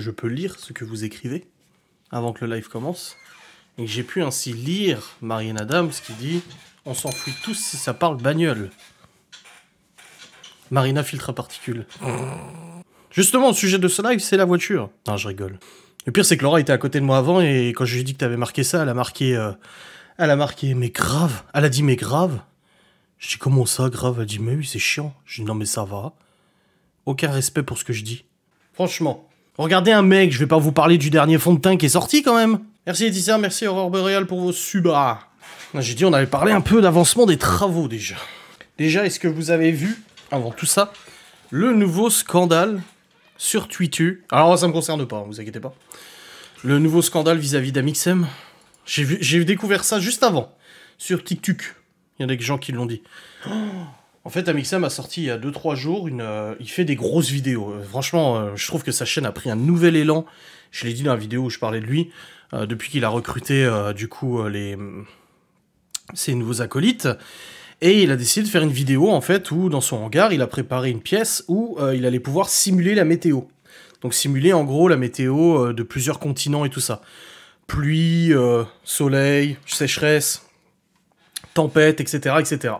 je peux lire ce que vous écrivez avant que le live commence. Et j'ai pu ainsi lire Marianne Adams qui dit On s'enfuit tous si ça parle bagnole. Marina filtre à particules. Justement, le sujet de ce live, c'est la voiture. Non, je rigole. Le pire, c'est que Laura était à côté de moi avant et quand je lui ai dit que t'avais marqué ça, elle a marqué. Euh, elle a marqué, mais grave. Elle a dit, mais grave. Je dis, comment ça, grave Elle a dit, mais oui, c'est chiant. Je dis, non, mais ça va. Aucun respect pour ce que je dis. Franchement. Regardez un mec, je vais pas vous parler du dernier fond de teint qui est sorti quand même. Merci Laetitia, merci Aurore Boreal pour vos subas. Ah. J'ai dit on avait parlé un peu d'avancement des travaux déjà. Déjà, est-ce que vous avez vu, avant tout ça, le nouveau scandale sur Twitter Alors ça me concerne pas, hein, vous inquiétez pas. Le nouveau scandale vis-à-vis d'Amixem. J'ai découvert ça juste avant, sur TikTok. Il y a des gens qui l'ont dit. Oh en fait, Amixam a sorti il y a 2-3 jours, une, euh, il fait des grosses vidéos. Euh, franchement, euh, je trouve que sa chaîne a pris un nouvel élan. Je l'ai dit dans la vidéo où je parlais de lui, depuis qu'il a recruté du coup les, mm, ses nouveaux acolytes. Et il a décidé de faire une vidéo en fait où dans son hangar, il a préparé une pièce où il allait pouvoir simuler la météo. Donc simuler en gros la météo de plusieurs continents et tout ça. Pluie, soleil, sécheresse, tempête, etc. etc.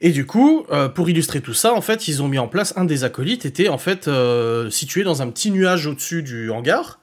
Et du coup, euh, pour illustrer tout ça, en fait, ils ont mis en place un des acolytes était en fait euh, situé dans un petit nuage au-dessus du hangar.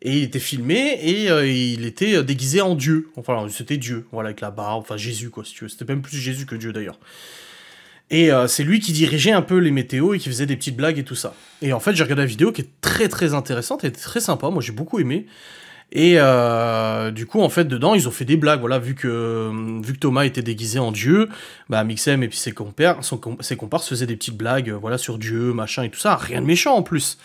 Et il était filmé et euh, il était déguisé en Dieu. Enfin, c'était Dieu, voilà, avec la barbe, enfin Jésus, quoi, si tu veux. C'était même plus Jésus que Dieu d'ailleurs. Et c'est lui qui dirigeait un peu les météos et qui faisait des petites blagues et tout ça. Et en fait, j'ai regardé la vidéo qui est très très intéressante et très sympa. Moi, j'ai beaucoup aimé. Et euh, du coup, en fait, dedans, ils ont fait des blagues. Voilà, vu que, euh, vu que Thomas était déguisé en Dieu, bah, Mixem et puis ses compères, ses comparses faisaient des petites blagues, euh, voilà, sur Dieu, machin et tout ça. Rien de méchant en plus.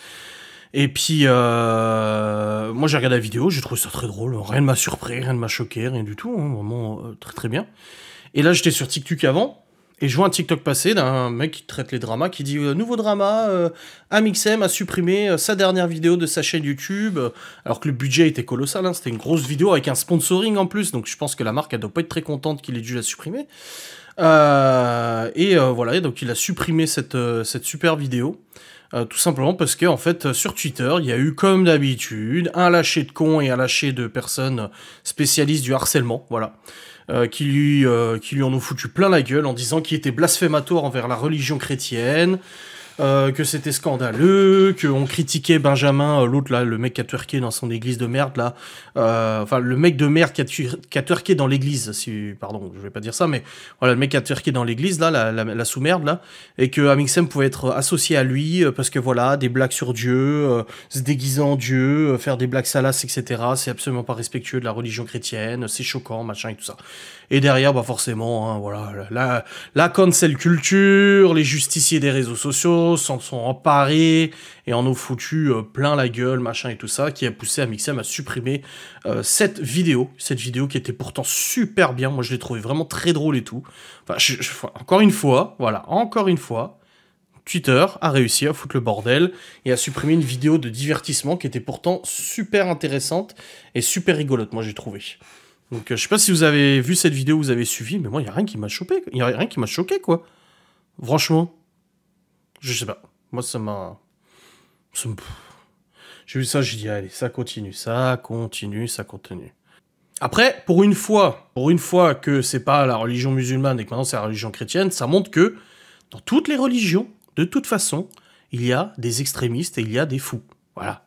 Et puis, moi, j'ai regardé la vidéo, j'ai trouvé ça très drôle. Rien ne m'a surpris, rien ne m'a choqué, rien du tout. Hein, vraiment très très bien. Et là, j'étais sur TikTok avant. Et je vois un TikTok passé d'un mec qui traite les dramas, qui dit euh, Nouveau drama, euh, Amixem a supprimé euh, sa dernière vidéo de sa chaîne YouTube, alors que le budget était colossal, hein. c'était une grosse vidéo avec un sponsoring en plus, donc je pense que la marque, elle doit pas être très contente qu'il ait dû la supprimer. et voilà, donc il a supprimé cette, cette super vidéo. Euh, tout simplement parce que en fait euh, sur Twitter il y a eu comme d'habitude un lâcher de cons et un lâcher de personnes spécialistes du harcèlement, voilà, euh, qui lui qui lui en ont foutu plein la gueule en disant qu'il était blasphématoire envers la religion chrétienne, euh, que c'était scandaleux, qu'on critiquait Benjamin, euh, l'autre là, le mec qui a twerké dans son église de merde là, euh, enfin le mec de merde qui a, qui dans l'église, si, pardon, je vais pas dire ça, mais voilà, le mec qui a twerké dans l'église là, la, la, sous-merde là, et que Amixem pouvait être associé à lui parce que voilà, des blagues sur Dieu, se déguisant en Dieu, faire des blagues salaces, etc. C'est absolument pas respectueux de la religion chrétienne, c'est choquant, machin et tout ça. Et derrière, bah forcément, hein, voilà, la, la cancel culture, les justiciers des réseaux sociaux s'en sont emparés et en ont foutu euh, plein la gueule, machin et tout ça, qui a poussé Amixem à supprimer euh, cette vidéo, cette vidéo qui était pourtant super bien. Moi, je l'ai trouvé vraiment très drôle et tout. Enfin, encore une fois, voilà, encore une fois. Twitter a réussi à foutre le bordel et à supprimer une vidéo de divertissement qui était pourtant super intéressante et super rigolote, moi j'ai trouvé. Donc euh, je sais pas si vous avez vu cette vidéo, vous avez suivi, mais moi il y a rien qui m'a choqué, il n'y a rien qui m'a choqué quoi. Franchement, je sais pas. Moi ça m'a j'ai vu ça, j'ai dit allez, ça continue, ça continue, ça continue. Après, pour une fois, pour une fois que c'est pas la religion musulmane et que maintenant c'est la religion chrétienne, ça montre que dans toutes les religions, de toute façon, il y a des extrémistes et il y a des fous. Voilà.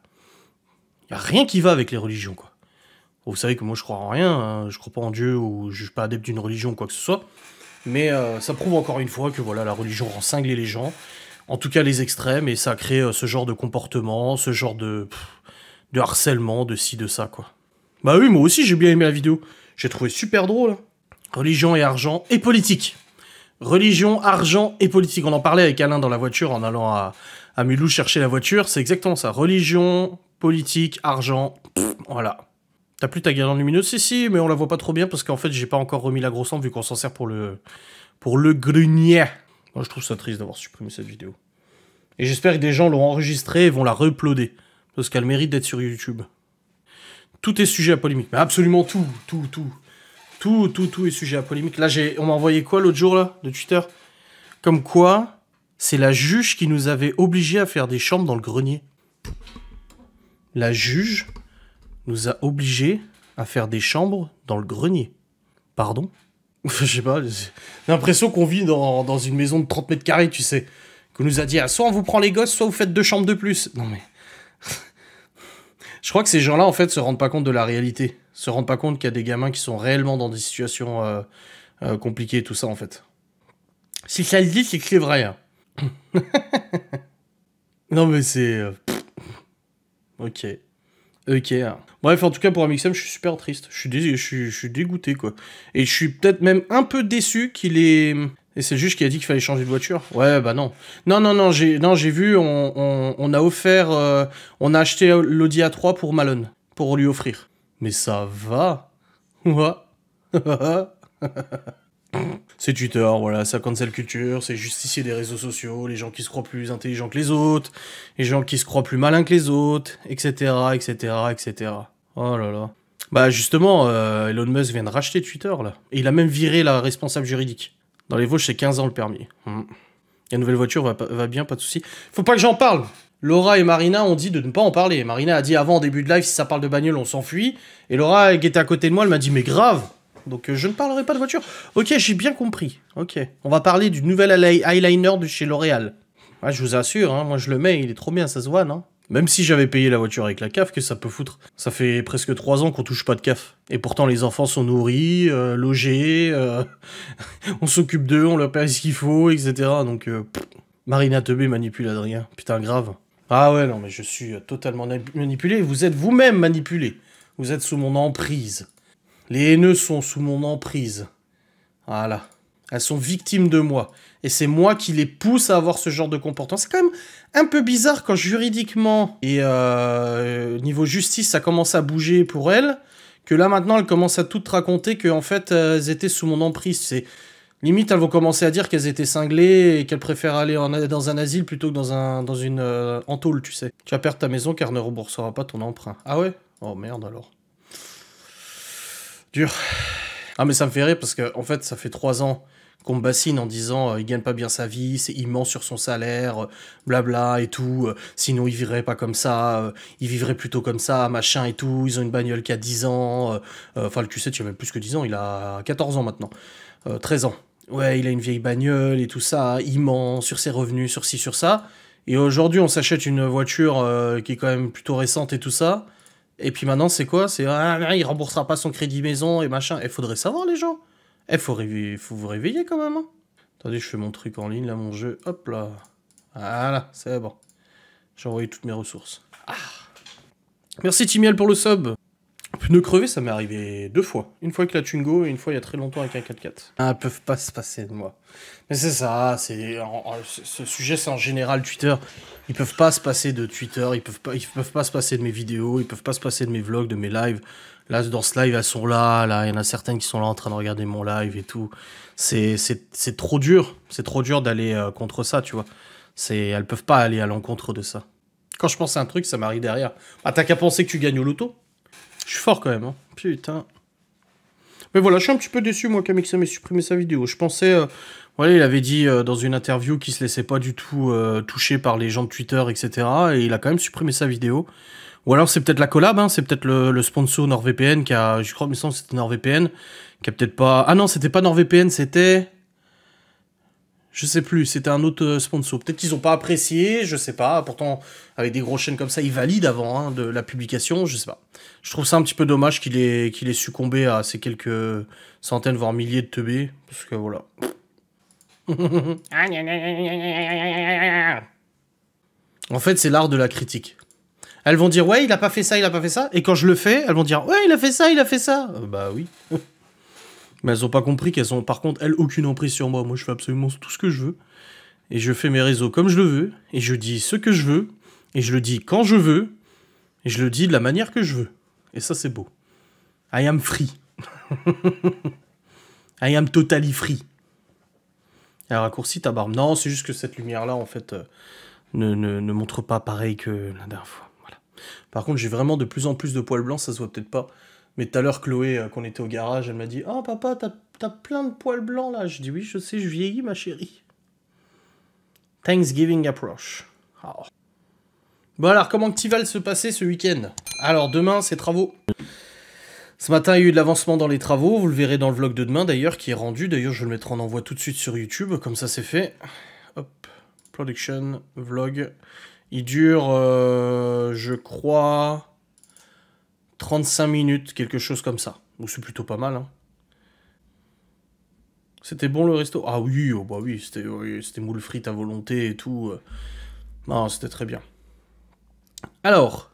Il n'y a rien qui va avec les religions, quoi. Vous savez que moi je crois en rien, hein. je crois pas en Dieu ou je suis pas adepte d'une religion ou quoi que ce soit. Mais euh, ça prouve encore une fois que voilà, la religion rend cinglés les gens, en tout cas les extrêmes, et ça crée euh, ce genre de comportement, ce genre de, de harcèlement, de ci, de ça, quoi. Bah oui, moi aussi j'ai bien aimé la vidéo. J'ai trouvé super drôle. Hein. Religion et argent et politique. Religion, argent et politique. On en parlait avec Alain dans la voiture en allant à, à Mulhouse chercher la voiture. C'est exactement ça. Religion, politique, argent. voilà. T'as plus ta guirlande lumineuse Si, si, mais on la voit pas trop bien parce qu'en fait, j'ai pas encore remis la grosse lampe vu qu'on s'en sert pour le, pour le grenier. Moi, je trouve ça triste d'avoir supprimé cette vidéo. Et j'espère que des gens l'ont enregistrée et vont la reploader parce qu'elle mérite d'être sur YouTube. Tout est sujet à polémique. Mais absolument tout, tout, tout. Tout, tout, tout est sujet à polémique. Là, j'ai, on m'a envoyé quoi l'autre jour, là, de Twitter Comme quoi, c'est la juge qui nous avait obligés à faire des chambres dans le grenier. La juge nous a obligés à faire des chambres dans le grenier. Pardon Je sais pas, j'ai l'impression qu'on vit dans, une maison de 30 mètres carrés, tu sais. Qu'on nous a dit, ah, soit on vous prend les gosses, soit vous faites deux chambres de plus. Non mais... Je crois que ces gens-là, en fait, se rendent pas compte de la réalité. Se rendent pas compte qu'il y a des gamins qui sont réellement dans des situations euh, euh, compliquées, tout ça, en fait. Si ça le dit, c'est que c'est vrai. Hein. non mais c'est... Euh, ok. Ok. Bref, en tout cas, pour Amixem, je suis super triste. Je suis, je suis, dégoûté, quoi. Et je suis peut-être même un peu déçu qu'il est. Et c'est juste qu'il a dit qu'il fallait changer de voiture. Ouais, bah non. Non, non, non, j'ai, non, j'ai vu, on, on, on, a offert... Euh, on a acheté l'Audi A3 pour Malone, pour lui offrir. Mais ça va. Ouais. C'est Twitter, voilà, ça cancel culture, c'est justicier des réseaux sociaux, les gens qui se croient plus intelligents que les autres, les gens qui se croient plus malins que les autres, etc., etc., etc. Oh là là. Bah justement, euh, Elon Musk vient de racheter Twitter, là. Et il a même viré la responsable juridique. Dans les Vosges, c'est 15 ans le permis. Hmm. La nouvelle voiture va, bien, pas de souci. Faut pas que j'en parle Laura et Marina ont dit de ne pas en parler. Marina a dit avant, en début de live, si ça parle de bagnole, on s'enfuit. Et Laura, qui était à côté de moi, elle m'a dit, mais grave donc euh, je ne parlerai pas de voiture. Ok, j'ai bien compris. Ok. On va parler du nouvel eyeliner de chez L'Oréal. Ah, je vous assure, hein, moi je le mets, il est trop bien, ça se voit, non Même si j'avais payé la voiture avec la CAF, que ça peut foutre. Ça fait presque trois ans qu'on touche pas de CAF. Et pourtant les enfants sont nourris, euh, logés, euh, on s'occupe d'eux, on leur paye ce qu'il faut, etc. Donc Marina Teubé manipule Adrien. Putain, grave. Ah ouais, non, mais je suis totalement manipulé. Vous êtes vous-même manipulé. Vous êtes sous mon emprise. Les haineux sont sous mon emprise. Voilà. Elles sont victimes de moi. Et c'est moi qui les pousse à avoir ce genre de comportement. C'est quand même un peu bizarre quand juridiquement et euh, niveau justice, ça commence à bouger pour elles. Que là maintenant, elles commencent à toutes raconter qu'en fait, elles étaient sous mon emprise. C'est Limite, elles vont commencer à dire qu'elles étaient cinglées et qu'elles préfèrent aller dans un asile plutôt que dans, un, dans une euh, tu sais. Tu vas perdre ta maison car ne remboursera pas ton emprunt. Ah ouais Oh merde alors. Dur. Ah, mais ça me fait rire parce que, en fait, ça fait trois ans qu'on me bassine en disant euh, il gagne pas bien sa vie, c'est immense sur son salaire, blabla euh, et tout, euh, sinon il vivrait pas comme ça, il vivrait plutôt comme ça, machin et tout, ils ont une bagnole qui a 10 ans, enfin le Q7 il a même plus que 10 ans, il a 14 ans maintenant, 13 ans. Ouais, il a une vieille bagnole et tout ça, immense sur ses revenus, sur ci, sur ça. Et aujourd'hui on s'achète une voiture qui est quand même plutôt récente et tout ça. Et puis maintenant, c'est quoi C'est ah, ah, il remboursera pas son crédit maison et machin. Il faudrait savoir, les gens. Il eh, faut, faut vous réveiller quand même. Hein. Attendez, je fais mon truc en ligne, là, mon jeu. Hop là. Voilà, c'est bon. J'ai envoyé toutes mes ressources. Ah. Merci Timiel pour le sub. Pneus crevé, ça m'est arrivé deux fois. Une fois avec la Twingo et une fois il y a très longtemps avec un 4x4. Ah, elles ne peuvent pas se passer de moi. Mais c'est ça, c'est ce sujet c'est en général Twitter. Ils peuvent pas se passer de Twitter, ils peuvent pas, ils peuvent pas se passer de mes vidéos, ils peuvent pas se passer de mes vlogs, de mes lives. Là, dans ce live, elles sont là, là, il y en a certaines qui sont là en train de regarder mon live et tout. C'est trop dur, c'est trop dur d'aller euh, contre ça, tu vois. Elles peuvent pas aller à l'encontre de ça. Quand je pense à un truc, ça m'arrive derrière. Ah, t'as qu'à penser que tu gagnes au loto je suis fort quand même, hein. Putain. Mais voilà, je suis un petit peu déçu, moi, qu'Amixem ait supprimé sa vidéo. Je pensais... voilà, euh, il avait dit euh, dans une interview qu'il se laissait pas du tout euh, toucher par les gens de Twitter, etc. Et il a quand même supprimé sa vidéo. Ou alors c'est peut-être la collab, hein, c'est peut-être le, le, sponsor NordVPN qui a... Je crois, mais me c'était NordVPN, qui a peut-être pas... Ah non, c'était pas NordVPN, c'était... Je sais plus, c'était un autre euh, sponsor. Peut-être qu'ils n'ont pas apprécié, je sais pas. Pourtant, avec des grosses chaînes comme ça, ils valident avant hein, de la publication, je sais pas. Je trouve ça un petit peu dommage qu'il ait, succombé à ces quelques euh, centaines, voire milliers de teubés. Parce que voilà. en fait, c'est l'art de la critique. Elles vont dire, ouais, il a pas fait ça, il a pas fait ça. Et quand je le fais, elles vont dire, ouais, il a fait ça, il a fait ça. Euh, bah oui. Mais elles ont pas compris qu'elles ont par contre, elles, aucune emprise sur moi. Moi, je fais absolument tout ce que je veux. Et je fais mes réseaux comme je le veux. Et je dis ce que je veux. Et je le dis quand je veux. Et je le dis de la manière que je veux. Et ça, c'est beau. I am free. I am totally free. Alors raccourci, ta barbe. Non, c'est juste que cette lumière-là, en fait, euh, ne, ne, montre pas pareil que la dernière fois. Par contre, j'ai vraiment de plus en plus de poils blancs, ça se voit peut-être pas. Mais tout à l'heure, Chloé, euh, qu'on était au garage, elle m'a dit oh, papa, t'as as plein de poils blancs là. Je dis Oui, je sais, je vieillis, ma chérie. Thanksgiving approach. Ah. Bon, alors, comment que se passer ce week-end Alors, demain, c'est travaux. Ce matin, il y a eu de l'avancement dans les travaux. Vous le verrez dans le vlog de demain, d'ailleurs, qui est rendu. D'ailleurs, je vais le mettrai en envoi tout de suite sur YouTube. Comme ça, c'est fait. Hop. Production, vlog. Il dure, euh, je crois. 35 minutes, quelque chose comme ça. c'est plutôt pas mal. Hein. C'était bon le resto Ah oui, oh, bah oui, c'était c'était moule frites à volonté et tout. Euh. Non, c'était très bien. Alors.